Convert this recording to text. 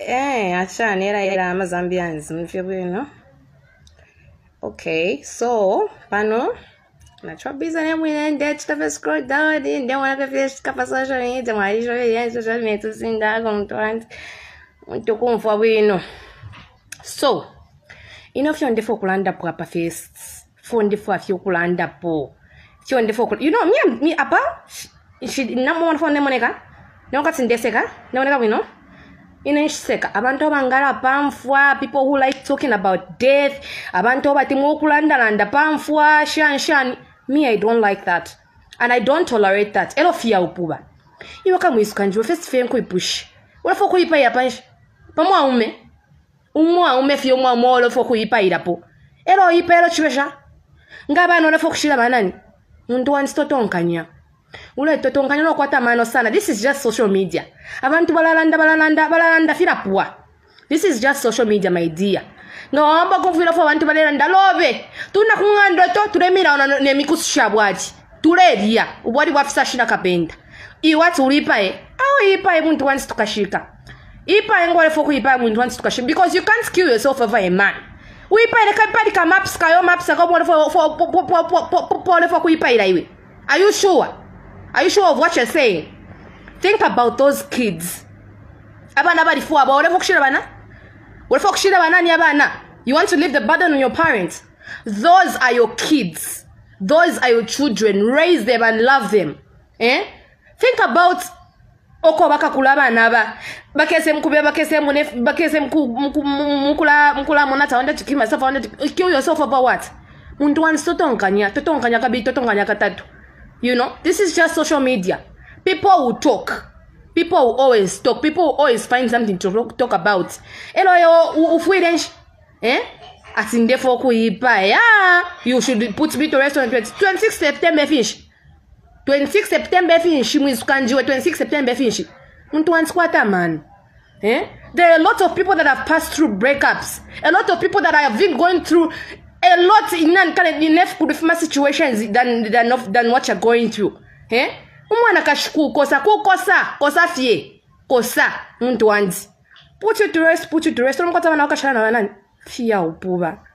Eh, achani era era amazambians mve bwino okay so pano nachobiza nemwine ndechitave scroll down ndemwanakafika pa social media mwalisho yene social media tusindako mtwanti mtukumfwa bwino so ino fyo ndifo okulandapo apa fest fo ndifo afyo okulandapo fyo ndifo you know mi, mi apa namuona fo nemoneka neonkatsi ndeseka neoneka bwino inenshiseka abantu abangala pamfwa people who like talking about death abantu obati mwokulandalanda pamfwa shanshani me i don't like that and i don't tolerate that elo fiya upuba iwe kamwisu kanjiwe fesife nkuipusha ulafa okuyipaila panshi pamwaume umwaume fiye umwaume olofa okuyipailapo elo oyipa elo chiwesha nga abana olafa manani. banani muntu onkanya. ule totonganyirwa okwata maano sana this is just social media abantu balalanda balalanda balalanda firapuwa this is just social media my dear nga wawamba kunvirafu abantu balalanda lobe tunakuŋandoto tulemiraona nemikusu shabwaki tulelya ubwali bwafisa shina kapenda iwati ulipaye au ipaye muntu wansi tukashika ipaye ngwalefu kuipaye muntu wansi tukashika because you can't kill yourself over a man uipaile kaipali ka maps kayo maps akabwalefu pole fo kuipaila iwe are you sure Are you sure of what you're saying? Think about those kids. You want to leave the burden on your parents? Those are your kids. Those are your children. Raise them and love them. Eh? Think about oko bakakula abaana aba bakese mukubya bakese mune bakese mukula mukula mona taonda chikima safa onda kill yourself about what muntu wansi totonkanya totonkanya totonkanya katatu you know, this is just social media. People will talk. People will always talk. People will always find something to talk about. Hello, ufwirenshi. Eh? Ati ndefo kuipa. Ah, you should put me to rest on 26 September finish. 26 September finish. 26 September finish. Mtu wansikwata man. Eh? There are a lot of people that have passed through breakups. A lot of people that I have been going through a lot inani kale enough good fima situations than, than, of, than what you're going through he eh? umwana kashikukosa kukosa kosa fye kosa muntu wanzi put you to rest put you to rest uromkotsa vana vakashala navanani fiya upuva